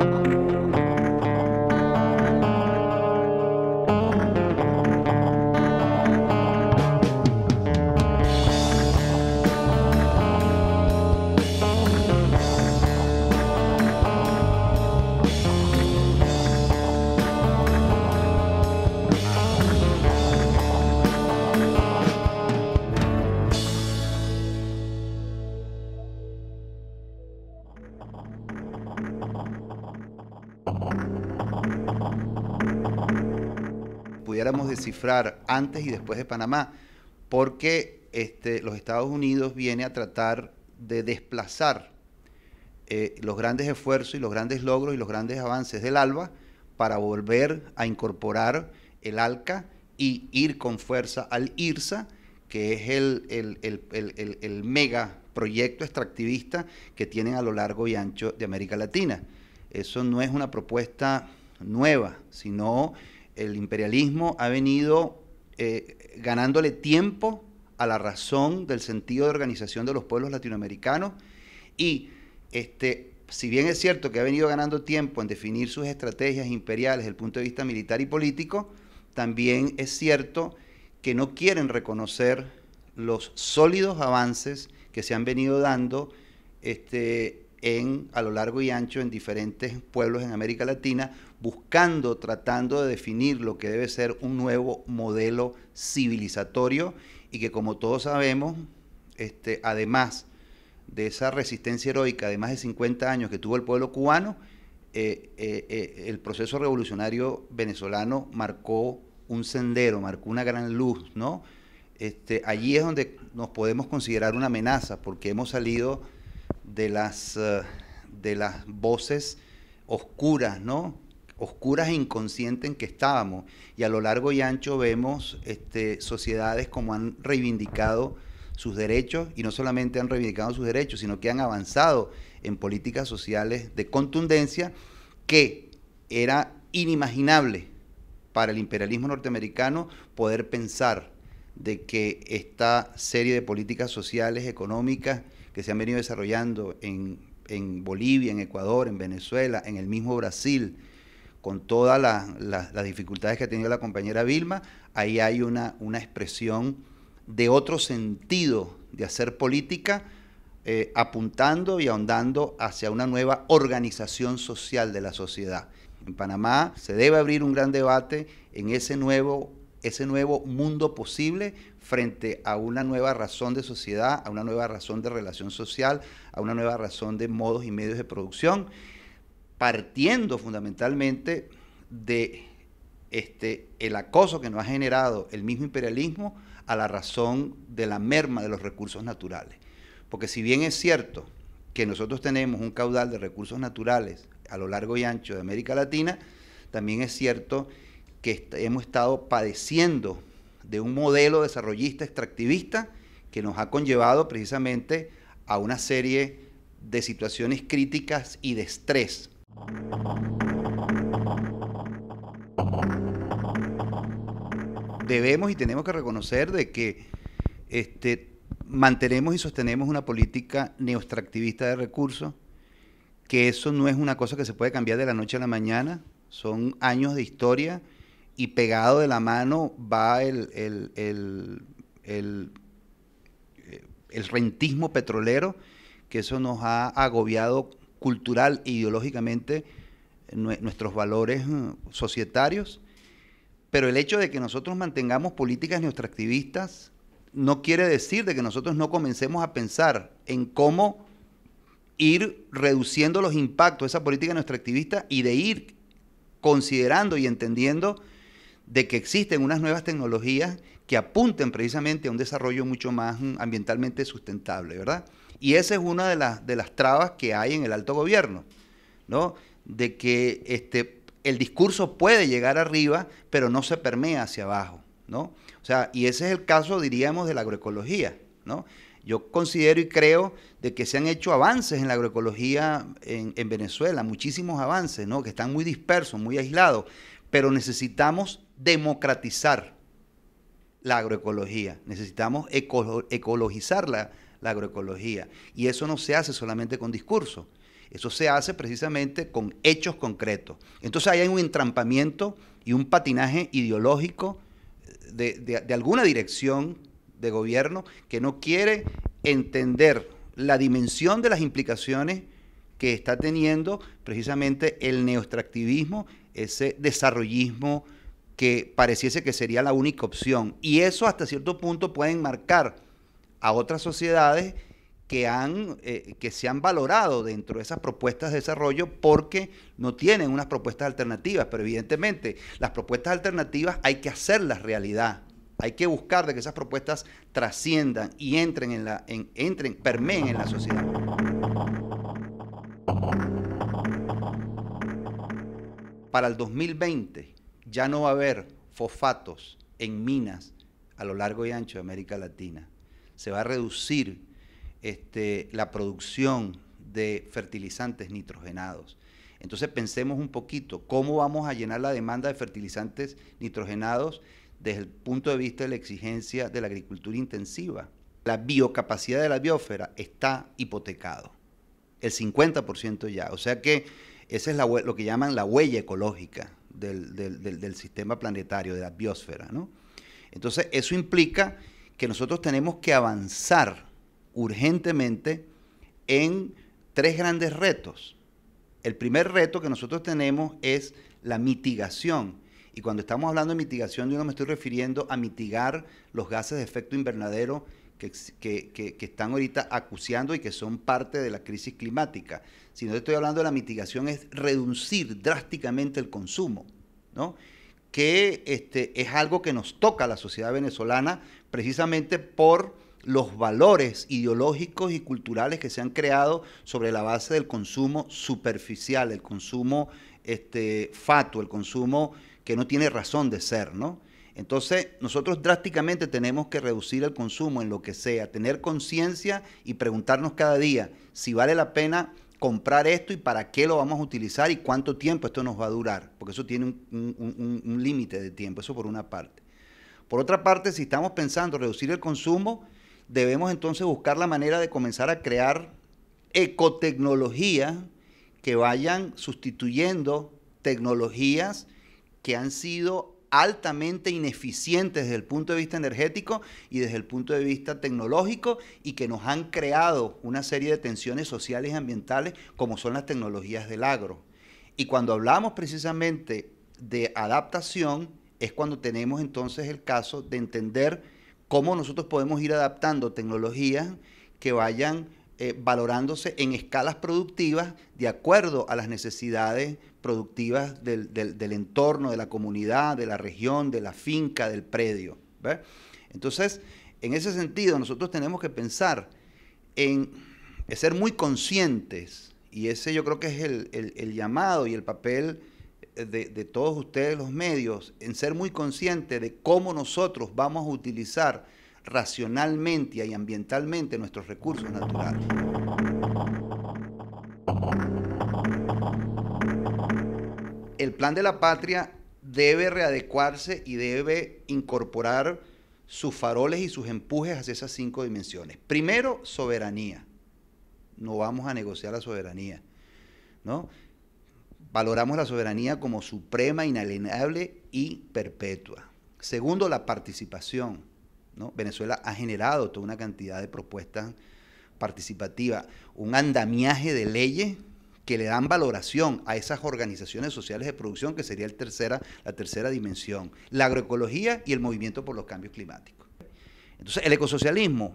Thank you. descifrar antes y después de Panamá, porque este, los Estados Unidos viene a tratar de desplazar eh, los grandes esfuerzos y los grandes logros y los grandes avances del ALBA para volver a incorporar el ALCA y ir con fuerza al IRSA, que es el, el, el mega proyecto extractivista que tienen a lo largo y ancho de América Latina. Eso no es una propuesta nueva, sino el imperialismo ha venido eh, ganándole tiempo a la razón del sentido de organización de los pueblos latinoamericanos y este, si bien es cierto que ha venido ganando tiempo en definir sus estrategias imperiales desde el punto de vista militar y político, también es cierto que no quieren reconocer los sólidos avances que se han venido dando este, en, a lo largo y ancho en diferentes pueblos en América Latina, buscando, tratando de definir lo que debe ser un nuevo modelo civilizatorio y que como todos sabemos, este, además de esa resistencia heroica de más de 50 años que tuvo el pueblo cubano, eh, eh, eh, el proceso revolucionario venezolano marcó un sendero, marcó una gran luz, ¿no? Este, allí es donde nos podemos considerar una amenaza, porque hemos salido de las, de las voces oscuras, ¿no? oscuras e inconscientes en que estábamos. Y a lo largo y ancho vemos este, sociedades como han reivindicado sus derechos y no solamente han reivindicado sus derechos, sino que han avanzado en políticas sociales de contundencia que era inimaginable para el imperialismo norteamericano poder pensar de que esta serie de políticas sociales, económicas que se han venido desarrollando en, en Bolivia, en Ecuador, en Venezuela, en el mismo Brasil, con todas las dificultades que ha tenido la compañera Vilma, ahí hay una, expresión de otro sentido de hacer política, eh, apuntando y ahondando hacia una nueva organización social de la sociedad. En Panamá se debe abrir un gran debate en ese nuevo, ese nuevo mundo posible frente a una nueva razón de sociedad, a una nueva razón de relación social, a una nueva razón de modos y medios de producción partiendo fundamentalmente de este, el acoso que nos ha generado el mismo imperialismo a la razón de la merma de los recursos naturales. Porque si bien es cierto que nosotros tenemos un caudal de recursos naturales a lo largo y ancho de América Latina, también es cierto que hemos estado padeciendo de un modelo desarrollista extractivista que nos ha conllevado precisamente a una serie de situaciones críticas y de estrés Debemos y tenemos que reconocer de que este, mantenemos y sostenemos una política neoextractivista de recursos, que eso no es una cosa que se puede cambiar de la noche a la mañana, son años de historia y pegado de la mano va el, el eh, rentismo petrolero, que eso nos ha agobiado cultural e ideológicamente eh, nuestros valores eh, societarios, pero el hecho de que nosotros mantengamos políticas neostractivistas no quiere decir de que nosotros no comencemos a pensar en cómo ir reduciendo los impactos de esa política activista y de ir considerando y entendiendo de que existen unas nuevas tecnologías que apunten precisamente a un desarrollo mucho más mm, ambientalmente sustentable, ¿verdad? Y esa es una de, las, de las trabas que hay en el alto gobierno, ¿no? De que este, el discurso puede llegar arriba, pero no se permea hacia abajo, ¿no? O sea, y ese es el caso, diríamos, de la agroecología, ¿no? Yo considero y creo de que se han hecho avances en la agroecología en, en Venezuela, muchísimos avances, ¿no? Que están muy dispersos, muy aislados, pero necesitamos democratizar la agroecología. Necesitamos ecologizar la, agroecología. Y eso no se hace solamente con discurso. Eso se hace precisamente con hechos concretos. Entonces hay un entrampamiento y un patinaje ideológico eh, de, alguna dirección de gobierno que no quiere entender la dimensión de las implicaciones que está teniendo precisamente el neoextractivismo, ese desarrollismo que pareciese que sería la única opción. Y eso hasta cierto punto puede enmarcar a otras sociedades que, han, eh, que se han valorado dentro de esas propuestas de desarrollo porque no tienen unas propuestas alternativas. Pero evidentemente las propuestas alternativas hay que hacerlas realidad. Hay que buscar de que esas propuestas trasciendan y entren en la, entren, permeen en la sociedad. Para el 2020 ya no va a haber fosfatos en minas a lo largo y ancho de América Latina. Se va a reducir este, la producción de fertilizantes nitrogenados. Entonces pensemos un poquito cómo vamos a llenar la demanda de fertilizantes nitrogenados desde el punto de vista de la exigencia de la agricultura intensiva. La biocapacidad de la biosfera está hipotecado, el 50% ya. O sea que esa es lo que llaman la huella ecológica del, sistema planetario, de la biosfera. ¿no? Entonces, eso implica que nosotros tenemos que avanzar urgentemente en tres grandes retos. El primer reto que nosotros tenemos es la mitigación. Y cuando estamos hablando de mitigación, yo no me estoy refiriendo a mitigar los gases de efecto invernadero que, están ahorita acuciando y que son parte de la crisis climática, Si no estoy hablando de la mitigación, es reducir drásticamente el consumo, ¿no? que este, es algo que nos toca a la sociedad venezolana precisamente por los valores ideológicos y culturales que se han creado sobre la base del consumo superficial, el consumo este, fatuo, el consumo que no tiene razón de ser, ¿no? Entonces, nosotros drásticamente tenemos que reducir el consumo en lo que sea, tener conciencia y preguntarnos cada día si vale la pena comprar esto y para qué lo vamos a utilizar y cuánto tiempo esto nos va a durar, porque eso tiene un, límite de tiempo, eso por una parte. Por otra parte, si estamos pensando reducir el consumo, debemos entonces buscar la manera de comenzar a crear ecotecnologías que vayan sustituyendo tecnologías que han sido altamente ineficientes desde el punto de vista energético y desde el punto de vista tecnológico y que nos han creado una serie de tensiones sociales y ambientales como son las tecnologías del agro. Y cuando hablamos precisamente de adaptación es cuando tenemos entonces el caso de entender cómo nosotros podemos ir adaptando tecnologías que vayan eh, valorándose en escalas productivas de acuerdo a las necesidades productivas del, entorno, de la comunidad, de la región, de la finca, del predio. Entonces, en ese sentido, nosotros tenemos que pensar en, ser muy conscientes, y ese yo creo que es el, llamado y el papel de, de, todos ustedes los medios, en ser muy conscientes de cómo nosotros vamos a utilizar racionalmente y ambientalmente nuestros recursos naturales. El plan de la patria debe readecuarse y debe incorporar sus faroles y sus empujes hacia esas cinco dimensiones. Primero, soberanía. No vamos a negociar la soberanía. ¿no? Valoramos la soberanía como suprema, inalienable y perpetua. Segundo, la participación. Venezuela ha generado toda una cantidad de propuestas participativas, un andamiaje de leyes que le dan valoración a esas organizaciones sociales de producción, que sería el tercera, la tercera dimensión, la agroecología y el movimiento por los cambios climáticos. Entonces, el ecosocialismo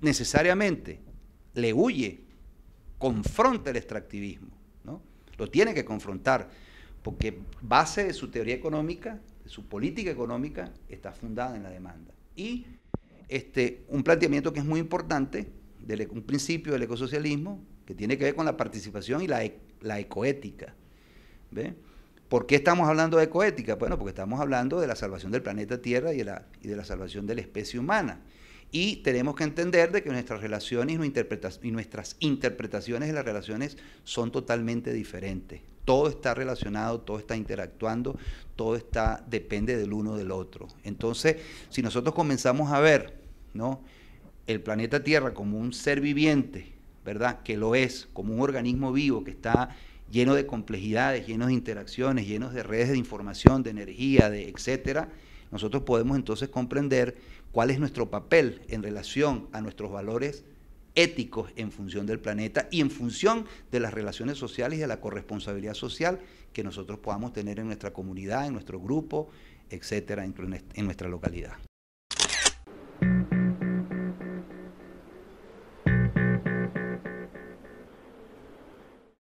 necesariamente le huye, confronta el extractivismo, ¿no? lo tiene que confrontar, porque base de su teoría económica, de su política económica, está fundada en la demanda. Y este, un planteamiento que es muy importante, del, un principio del ecosocialismo, que tiene que ver con la participación y la, e, la ecoética. ¿Por qué estamos hablando de ecoética? Bueno, porque estamos hablando de la salvación del planeta Tierra y de la, salvación de la especie humana. Y tenemos que entender de que nuestras relaciones y nuestras interpretaciones de las relaciones son totalmente diferentes. Todo está relacionado, todo está interactuando, todo está depende del uno del otro. Entonces, si nosotros comenzamos a ver, ¿no? el planeta Tierra como un ser viviente, ¿verdad? Que lo es, como un organismo vivo que está lleno de complejidades, lleno de interacciones, lleno de redes de información, de energía, de etcétera. Nosotros podemos entonces comprender cuál es nuestro papel en relación a nuestros valores éticos en función del planeta y en función de las relaciones sociales y de la corresponsabilidad social que nosotros podamos tener en nuestra comunidad, en nuestro grupo, etcétera, en nuestra localidad.